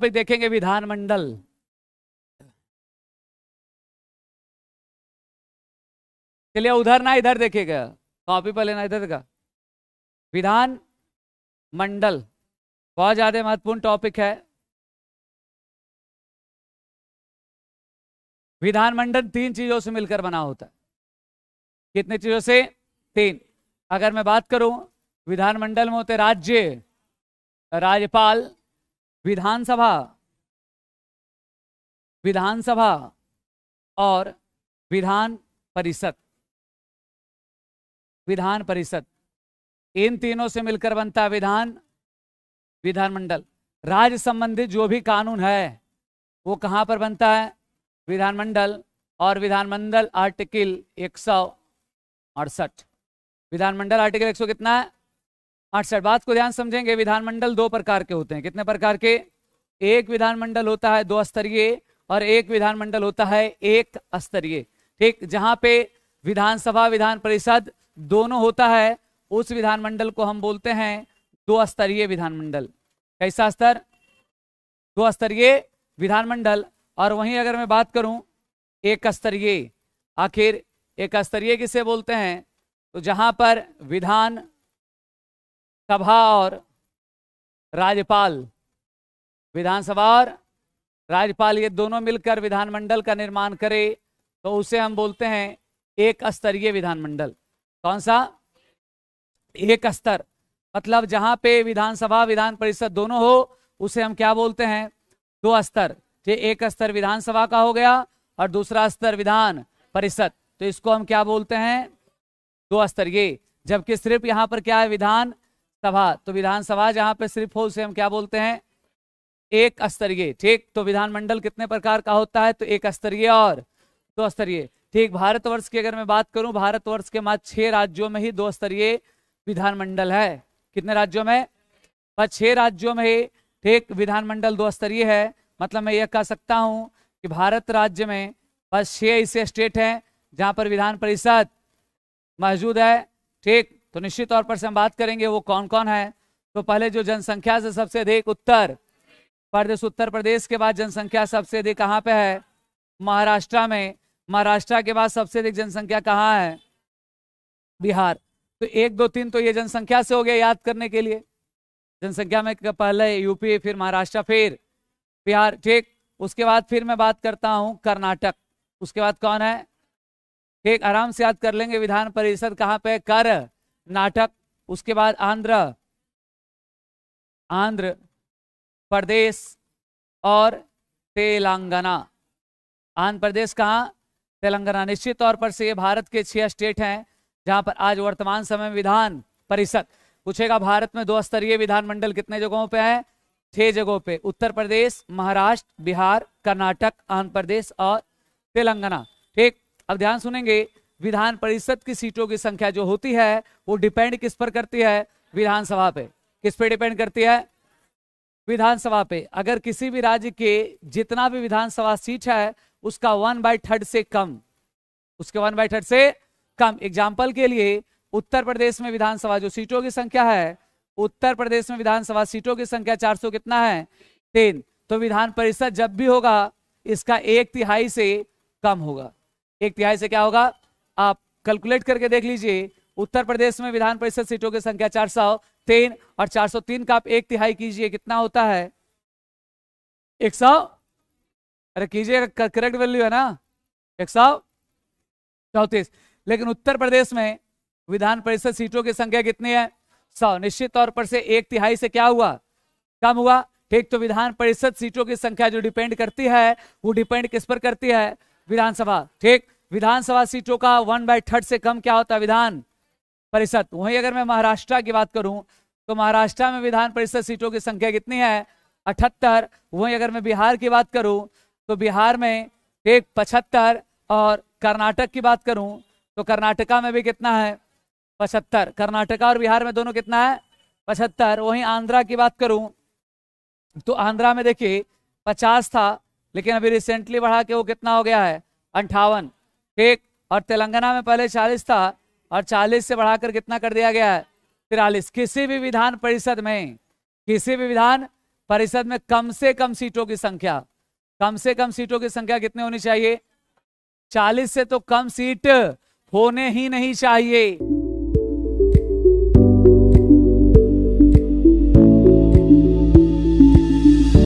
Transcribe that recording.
topic देखेंगे विधानमंडल चलिए उधर ना इधर देखेगा कॉपी पर लेना इधर का विधान मंडल बहुत ज़्यादा महत्वपूर्ण टॉपिक है विधानमंडल तीन चीज़ों से मिलकर बना होता है कितने चीज़ों से तीन अगर मैं बात करूं विधानमंडल में होते राज्य राज्यपाल विधानसभा विधानसभा और विधान परिषद विधान परिषद इन तीनों से मिलकर बनता है विधान विधानमंडल राज्य संबंधित जो भी कानून है वो कहाँ पर बनता है विधानमंडल और विधानमंडल आर्टिकल एक सौ अड़सठ विधानमंडल आर्टिकल एक सौ कितना है आठ सर बात को ध्यान समझेंगे विधानमंडल दो प्रकार के होते हैं कितने प्रकार के एक विधानमंडल होता है दो स्तरीय और एक विधानमंडल होता है एक स्तरीय ठीक जहां पे विधानसभा विधान परिषद दोनों होता है उस विधानमंडल को हम बोलते हैं दो स्तरीय विधानमंडल कैसा स्तर दो स्तरीय विधानमंडल और वहीं अगर मैं बात करूं एक स्तरीय आखिर एक स्तरीय किसे बोलते हैं तो जहां पर विधान सभा और राज्यपाल विधानसभा और राज्यपाल ये दोनों मिलकर विधानमंडल का निर्माण करे तो उसे हम बोलते हैं एक स्तरीय विधानमंडल कौन सा एक स्तर मतलब जहां पे विधानसभा विधान परिषद दोनों हो उसे हम क्या बोलते हैं दो स्तर ये एक स्तर विधानसभा का हो गया और दूसरा स्तर विधान परिषद तो इसको हम क्या बोलते हैं दो स्तरीय जबकि सिर्फ यहां पर क्या है विधान सभा तो विधानसभा जहां पे सिर्फ हो उसे हम क्या बोलते हैं एक स्तरीय ठीक तो विधानमंडल कितने प्रकार का होता है तो एक स्तरीय और दो स्तरीय ठीक भारतवर्ष की अगर मैं बात करूं भारतवर्ष के मात्र छह राज्यों में ही दो स्तरीय विधानमंडल है कितने राज्यों में बस छह राज्यों में ही ठीक विधानमंडल दो स्तरीय है मतलब मैं यह कह सकता हूं कि भारत राज्य में बस छह ऐसे स्टेट हैं जहां पर विधान परिषद मौजूद है ठीक तो निश्चित तौर पर से हम बात करेंगे वो कौन कौन है तो पहले जो जनसंख्या से सबसे अधिक उत्तर प्रदेश उत्तर प्रदेश के बाद जनसंख्या सबसे अधिक कहाँ पे है महाराष्ट्र में महाराष्ट्र के बाद सबसे अधिक जनसंख्या कहाँ है बिहार तो एक दो तीन तो ये जनसंख्या से हो गया याद करने के लिए जनसंख्या में पहले यूपी फिर महाराष्ट्र फिर बिहार ठीक उसके बाद फिर मैं बात करता हूँ कर्नाटक उसके बाद कौन है ठीक आराम से याद कर लेंगे विधान परिषद कहाँ पे कर नाटक उसके बाद आंध्र आंध्र प्रदेश और तेलंगाना आंध्र प्रदेश कहाँ तेलंगाना निश्चित तौर पर से ये भारत के छह स्टेट हैं जहां पर आज वर्तमान समय में विधान परिषद पूछेगा भारत में दो स्तरीय विधानमंडल कितने जगहों पे है छह जगहों पे उत्तर प्रदेश महाराष्ट्र बिहार कर्नाटक आंध्र प्रदेश और तेलंगाना ठीक अब ध्यान सुनेंगे विधान परिषद की सीटों की संख्या जो होती है वो डिपेंड किस पर करती है विधानसभा पे किस पे डिपेंड करती है विधानसभा पे अगर किसी भी राज्य के जितना भी विधानसभा सीट है उसका वन बाई थर्ड से कम उसके वन बाई थर्ड से कम एग्जाम्पल के लिए उत्तर प्रदेश में विधानसभा जो सीटों की संख्या है उत्तर प्रदेश में विधानसभा सीटों की संख्या चार कितना है तीन तो विधान परिषद जब भी होगा इसका एक तिहाई से कम होगा एक तिहाई से क्या होगा आप कैलकुलेट करके देख लीजिए उत्तर प्रदेश में विधान परिषद सीटों की संख्या चार सौ तीन और चार सौ तीन का आप एक तिहाई कीजिए कितना होता है एक सौ अरे कीजिए करेक्ट वैल्यू है ना एक सौ चौतीस लेकिन उत्तर प्रदेश में विधान परिषद सीटों की संख्या कितनी है सौ निश्चित तौर पर से एक तिहाई से क्या हुआ कम हुआ ठीक तो विधान परिषद सीटों की संख्या जो डिपेंड करती है वो डिपेंड किस पर करती है विधानसभा ठीक विधानसभा सीटों का वन बाई थर्ड से कम क्या होता है विधान परिषद वहीं अगर मैं महाराष्ट्र की बात करूं तो महाराष्ट्र में विधान परिषद सीटों की संख्या कितनी है अठहत्तर वहीं अगर मैं बिहार की बात करूं तो बिहार में एक पचहत्तर और कर्नाटक की बात करूं तो कर्नाटका में भी कितना है पचहत्तर कर्नाटका और बिहार में दोनों कितना है पचहत्तर वहीं आंध्रा की बात करूं तो आंध्रा में देखिए पचास था लेकिन अभी रिसेंटली बढ़ा के वो कितना हो गया है अंठावन ठीक और तेलंगाना में पहले चालीस था और चालीस से बढ़ाकर कितना कर दिया गया है तिरालीस किसी भी विधान परिषद में किसी भी विधान परिषद में कम से कम सीटों की संख्या कम से कम सीटों की संख्या कितने होनी चाहिए चालीस से तो कम सीट होने ही नहीं चाहिए